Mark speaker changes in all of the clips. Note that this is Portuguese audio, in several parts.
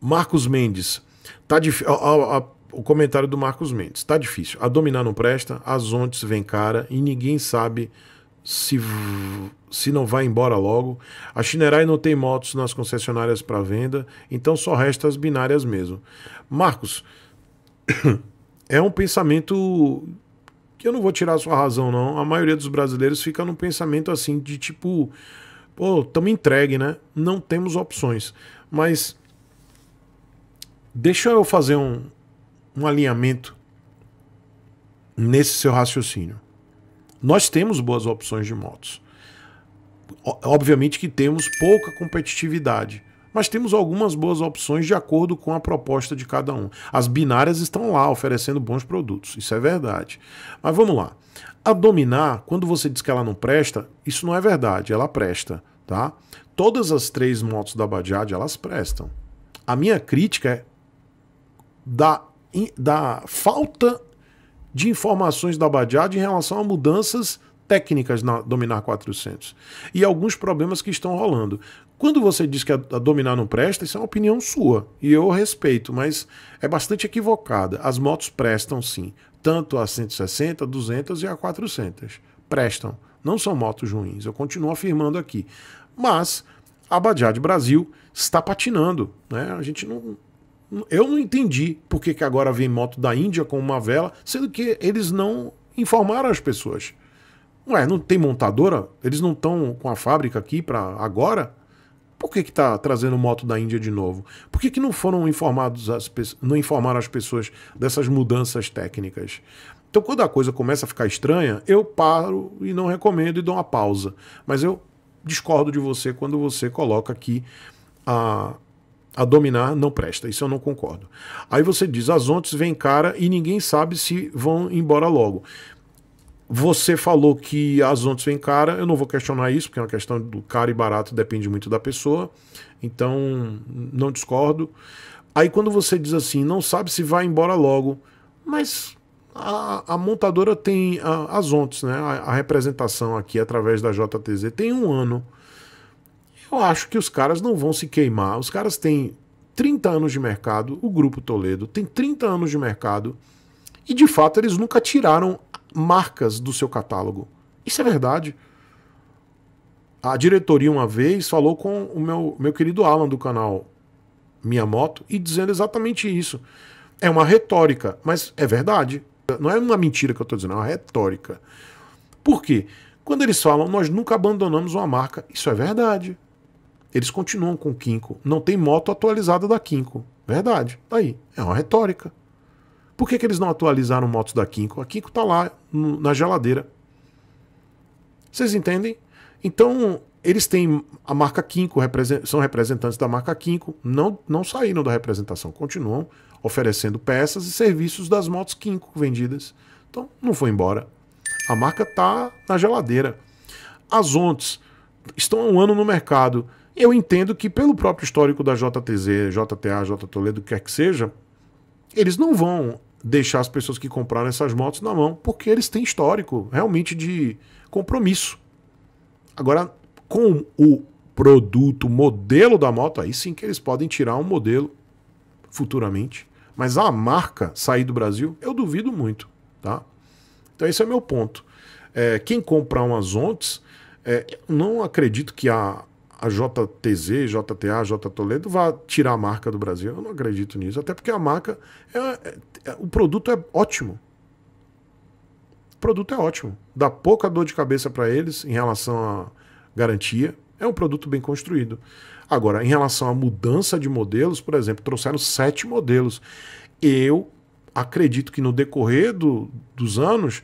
Speaker 1: Marcos Mendes. Tá dif... o comentário do Marcos Mendes. Tá difícil. A dominar não presta, as ontes vem cara e ninguém sabe se, se não vai embora logo. A Shinerai não tem motos nas concessionárias para venda, então só resta as binárias mesmo. Marcos, é um pensamento que eu não vou tirar a sua razão, não. A maioria dos brasileiros fica num pensamento assim de tipo, pô, estamos entregue, né? Não temos opções. Mas Deixa eu fazer um, um alinhamento nesse seu raciocínio. Nós temos boas opções de motos. Obviamente que temos pouca competitividade, mas temos algumas boas opções de acordo com a proposta de cada um. As binárias estão lá oferecendo bons produtos, isso é verdade. Mas vamos lá. A dominar, quando você diz que ela não presta, isso não é verdade, ela presta, tá? Todas as três motos da Bajaj, elas prestam. A minha crítica é da, da falta de informações da Bajaj em relação a mudanças técnicas na Dominar 400 e alguns problemas que estão rolando. Quando você diz que a, a Dominar não presta, isso é uma opinião sua e eu respeito, mas é bastante equivocada. As motos prestam sim, tanto a 160, 200 e a 400. Prestam, não são motos ruins, eu continuo afirmando aqui. Mas a Bajaj Brasil está patinando, né? A gente não eu não entendi por que, que agora vem moto da Índia com uma vela, sendo que eles não informaram as pessoas. Ué, não tem montadora? Eles não estão com a fábrica aqui para agora? Por que está trazendo moto da Índia de novo? Por que, que não foram informados as não informaram as pessoas dessas mudanças técnicas? Então, quando a coisa começa a ficar estranha, eu paro e não recomendo e dou uma pausa. Mas eu discordo de você quando você coloca aqui a, a dominar não presta. Isso eu não concordo. Aí você diz: as ontes vem cara e ninguém sabe se vão embora logo. Você falou que as ontes vem cara, eu não vou questionar isso, porque é uma questão do caro e barato, depende muito da pessoa. Então, não discordo. Aí quando você diz assim, não sabe se vai embora logo, mas a, a montadora tem a, as ontes, né? A, a representação aqui através da JTZ tem um ano. Eu acho que os caras não vão se queimar. Os caras têm 30 anos de mercado, o Grupo Toledo tem 30 anos de mercado, e de fato eles nunca tiraram marcas do seu catálogo. Isso é verdade. A diretoria uma vez falou com o meu, meu querido Alan do canal Minha Moto e dizendo exatamente isso. É uma retórica, mas é verdade. Não é uma mentira que eu estou dizendo, é uma retórica. Por quê? Quando eles falam, nós nunca abandonamos uma marca, isso é verdade. Eles continuam com Kinko. Não tem moto atualizada da Kinko. Verdade. Tá aí, é uma retórica. Por que, que eles não atualizaram motos da Kinko? A Kinko está lá no, na geladeira. Vocês entendem? Então, eles têm a marca Kinko, são representantes da marca Kinko, não, não saíram da representação, continuam oferecendo peças e serviços das motos Kinko vendidas. Então, não foi embora. A marca está na geladeira. As Ontes estão há um ano no mercado. Eu entendo que, pelo próprio histórico da JTZ, JTA, J Toledo, quer que seja, eles não vão deixar as pessoas que compraram essas motos na mão, porque eles têm histórico realmente de compromisso. Agora, com o produto, modelo da moto, aí sim que eles podem tirar um modelo futuramente. Mas a marca sair do Brasil, eu duvido muito, tá? Então esse é meu ponto. É, quem comprar umas Ontes, é, não acredito que a a JTZ, JTA, J Toledo vá tirar a marca do Brasil. Eu não acredito nisso, até porque a marca é, é, é, o produto é ótimo. O produto é ótimo, dá pouca dor de cabeça para eles em relação à garantia. É um produto bem construído. Agora, em relação à mudança de modelos, por exemplo, trouxeram sete modelos. Eu acredito que no decorrer do, dos anos,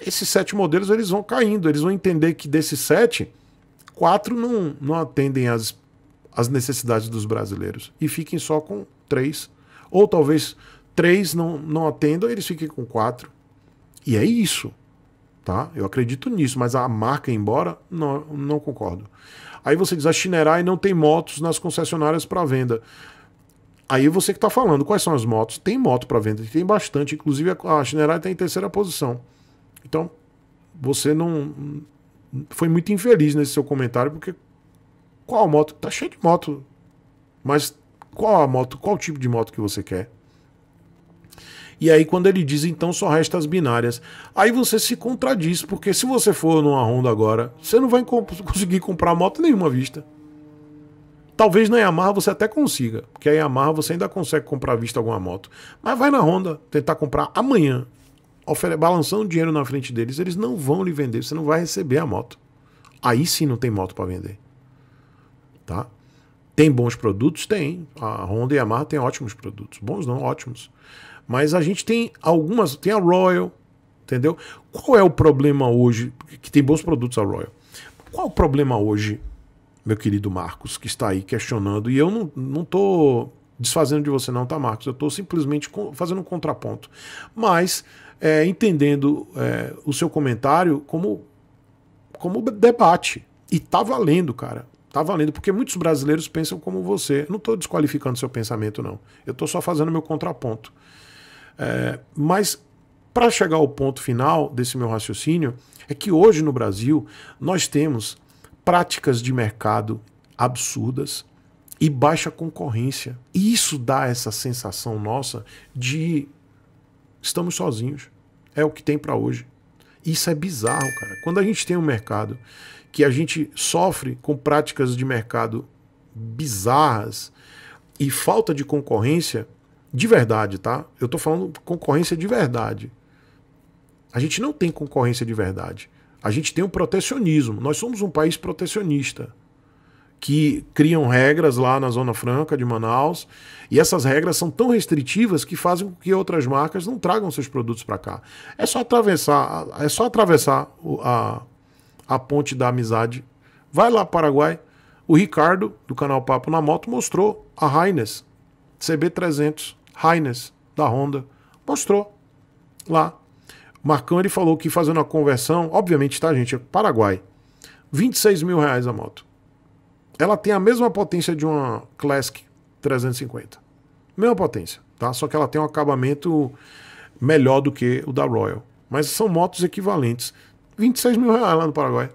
Speaker 1: esses sete modelos eles vão caindo, eles vão entender que desses sete quatro não, não atendem às, às necessidades dos brasileiros e fiquem só com três. Ou talvez três não, não atendam e eles fiquem com quatro. E é isso. Tá? Eu acredito nisso, mas a marca embora, não, não concordo. Aí você diz, a Chinerai não tem motos nas concessionárias para venda. Aí você que está falando, quais são as motos? Tem moto para venda, tem bastante. Inclusive a Chinerai está em terceira posição. Então, você não foi muito infeliz nesse seu comentário, porque qual moto? Tá cheio de moto. Mas qual a moto? Qual tipo de moto que você quer? E aí, quando ele diz, então só resta as binárias. Aí você se contradiz, porque se você for numa Honda agora, você não vai conseguir comprar moto nenhuma vista. Talvez na Yamaha você até consiga, porque a Yamaha você ainda consegue comprar vista alguma moto. Mas vai na Honda tentar comprar amanhã balançando dinheiro na frente deles, eles não vão lhe vender, você não vai receber a moto. Aí sim não tem moto para vender. Tá? Tem bons produtos? Tem. A Honda e a Yamaha tem ótimos produtos. Bons não, ótimos. Mas a gente tem algumas, tem a Royal, entendeu? Qual é o problema hoje? Que tem bons produtos a Royal. Qual é o problema hoje, meu querido Marcos, que está aí questionando? E eu não, não tô desfazendo de você não, tá, Marcos? Eu estou simplesmente fazendo um contraponto. Mas é, entendendo é, o seu comentário como, como debate. E tá valendo, cara. Tá valendo, porque muitos brasileiros pensam como você. Não estou desqualificando seu pensamento, não. Eu estou só fazendo meu contraponto. É, mas para chegar ao ponto final desse meu raciocínio, é que hoje no Brasil nós temos práticas de mercado absurdas e baixa concorrência. E isso dá essa sensação nossa de Estamos sozinhos. É o que tem para hoje. Isso é bizarro, cara. Quando a gente tem um mercado que a gente sofre com práticas de mercado bizarras e falta de concorrência de verdade, tá? Eu tô falando concorrência de verdade. A gente não tem concorrência de verdade. A gente tem um protecionismo. Nós somos um país protecionista que criam regras lá na Zona Franca de Manaus. E essas regras são tão restritivas que fazem com que outras marcas não tragam seus produtos para cá. É só atravessar, é só atravessar a, a ponte da amizade. Vai lá Paraguai. O Ricardo, do canal Papo na Moto, mostrou a Hines CB300 Hines da Honda. Mostrou lá. Marcão ele falou que fazendo a conversão, obviamente, tá, gente? É Paraguai. 26 mil reais a moto ela tem a mesma potência de uma Classic 350. Mesma potência, tá? Só que ela tem um acabamento melhor do que o da Royal. Mas são motos equivalentes. 26 mil reais lá no Paraguai.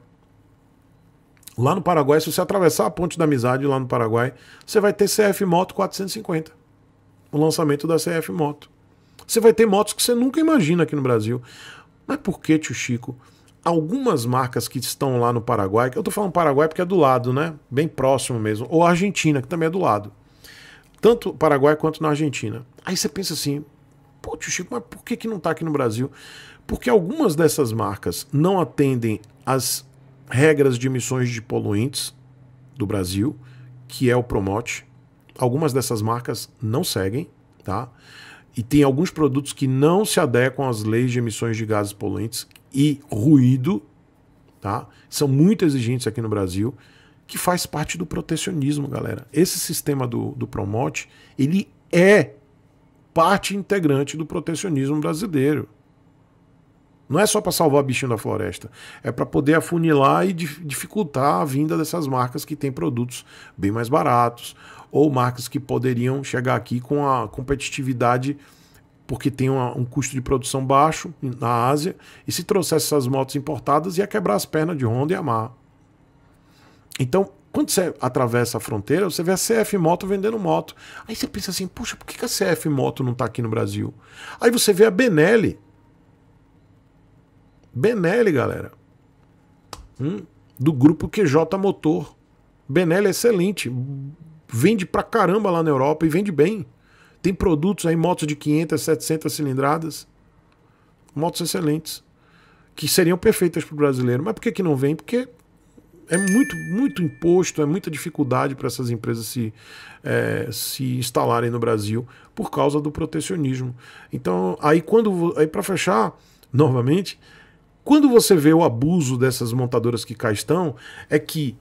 Speaker 1: Lá no Paraguai, se você atravessar a Ponte da Amizade lá no Paraguai, você vai ter CF Moto 450. O lançamento da CF Moto. Você vai ter motos que você nunca imagina aqui no Brasil. Mas por que, tio Chico? algumas marcas que estão lá no Paraguai, que eu estou falando Paraguai porque é do lado, né? Bem próximo mesmo, ou Argentina, que também é do lado. Tanto Paraguai quanto na Argentina. Aí você pensa assim, pô, tio Chico, mas por que, que não está aqui no Brasil? Porque algumas dessas marcas não atendem às regras de emissões de poluentes do Brasil, que é o Promote. Algumas dessas marcas não seguem, tá? E tem alguns produtos que não se adequam às leis de emissões de gases poluentes, e ruído, tá? São muito exigentes aqui no Brasil, que faz parte do protecionismo, galera. Esse sistema do, do Promote, ele é parte integrante do protecionismo brasileiro. Não é só para salvar bichinho da floresta, é para poder afunilar e dificultar a vinda dessas marcas que têm produtos bem mais baratos ou marcas que poderiam chegar aqui com a competitividade porque tem uma, um custo de produção baixo na Ásia, e se trouxesse essas motos importadas, ia quebrar as pernas de Honda e Yamaha. Então, quando você atravessa a fronteira, você vê a CF Moto vendendo moto. Aí você pensa assim, poxa por que a CF Moto não está aqui no Brasil? Aí você vê a Benelli. Benelli, galera. Hum? do grupo QJ Motor. Benelli é excelente. Vende pra caramba lá na Europa e vende bem. Tem produtos aí, motos de 500, 700 cilindradas. Motos excelentes. Que seriam perfeitas para o brasileiro. Mas por que, que não vem? Porque é muito, muito imposto, é muita dificuldade para essas empresas se, é, se instalarem no Brasil por causa do protecionismo. Então, aí quando. Aí para fechar, novamente, quando você vê o abuso dessas montadoras que cá estão, é que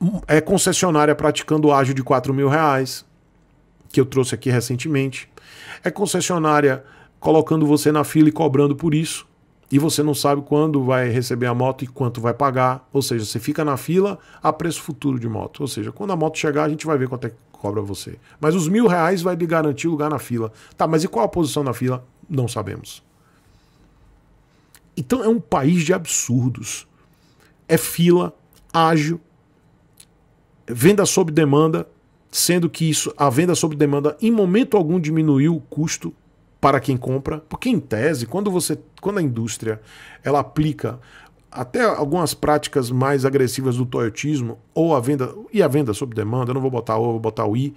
Speaker 1: hum, é concessionária praticando ágio de 4 mil reais que eu trouxe aqui recentemente. É concessionária colocando você na fila e cobrando por isso. E você não sabe quando vai receber a moto e quanto vai pagar. Ou seja, você fica na fila a preço futuro de moto. Ou seja, quando a moto chegar, a gente vai ver quanto é que cobra você. Mas os mil reais vai lhe garantir lugar na fila. Tá, mas e qual a posição na fila? Não sabemos. Então é um país de absurdos. É fila, ágil, venda sob demanda, sendo que isso, a venda sob demanda em momento algum diminuiu o custo para quem compra, porque em tese, quando você, quando a indústria ela aplica até algumas práticas mais agressivas do toyotismo ou a venda e a venda sob demanda, eu não vou botar o vou botar o i,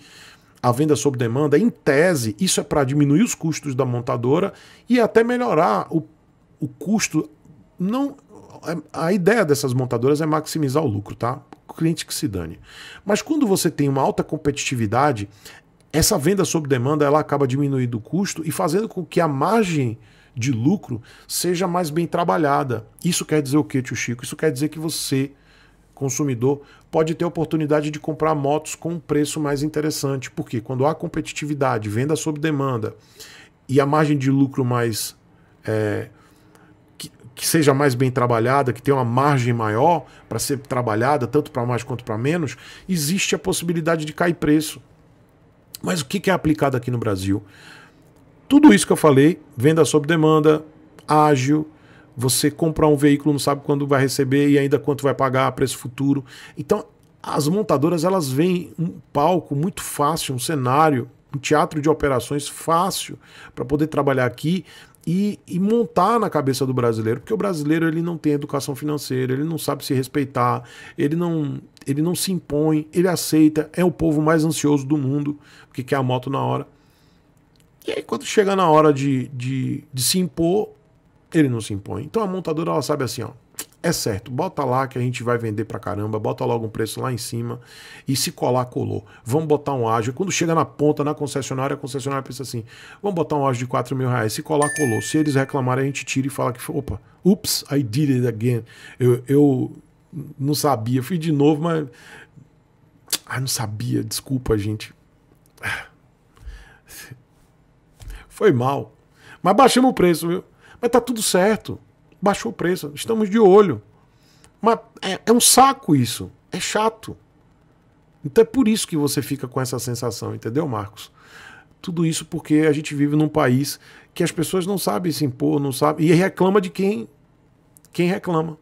Speaker 1: a venda sob demanda, em tese, isso é para diminuir os custos da montadora e até melhorar o, o custo não a ideia dessas montadoras é maximizar o lucro, tá? cliente que se dane. Mas quando você tem uma alta competitividade, essa venda sob demanda ela acaba diminuindo o custo e fazendo com que a margem de lucro seja mais bem trabalhada. Isso quer dizer o que, tio Chico? Isso quer dizer que você, consumidor, pode ter a oportunidade de comprar motos com um preço mais interessante. Porque quando há competitividade, venda sob demanda e a margem de lucro mais é, que seja mais bem trabalhada, que tenha uma margem maior para ser trabalhada, tanto para mais quanto para menos, existe a possibilidade de cair preço. Mas o que é aplicado aqui no Brasil? Tudo isso que eu falei, venda sob demanda, ágil, você comprar um veículo, não sabe quando vai receber e ainda quanto vai pagar, preço futuro. Então, as montadoras elas veem um palco muito fácil, um cenário, um teatro de operações fácil para poder trabalhar aqui e, e, montar na cabeça do brasileiro, porque o brasileiro ele não tem educação financeira, ele não sabe se respeitar, ele não, ele não se impõe, ele aceita, é o povo mais ansioso do mundo, porque quer a moto na hora. E aí, quando chega na hora de, de, de se impor, ele não se impõe. Então a montadora ela sabe assim, ó é certo. Bota lá que a gente vai vender pra caramba, bota logo um preço lá em cima e se colar, colou. Vamos botar um ágio. Quando chega na ponta, na concessionária, a concessionária pensa assim: vamos botar um ágio de 4 mil reais. Se colar, colou. Se eles reclamarem, a gente tira e fala que, opa, ups, I did it again. Eu, eu não sabia, fui de novo, mas. Ah, não sabia, desculpa, gente. Foi mal. Mas baixamos o preço, viu? Mas tá tudo certo baixou o preço, estamos de olho. Mas é, é, um saco isso, é chato. Então é por isso que você fica com essa sensação, entendeu, Marcos? Tudo isso porque a gente vive num país que as pessoas não sabem se impor, não sabem e reclama de quem quem reclama.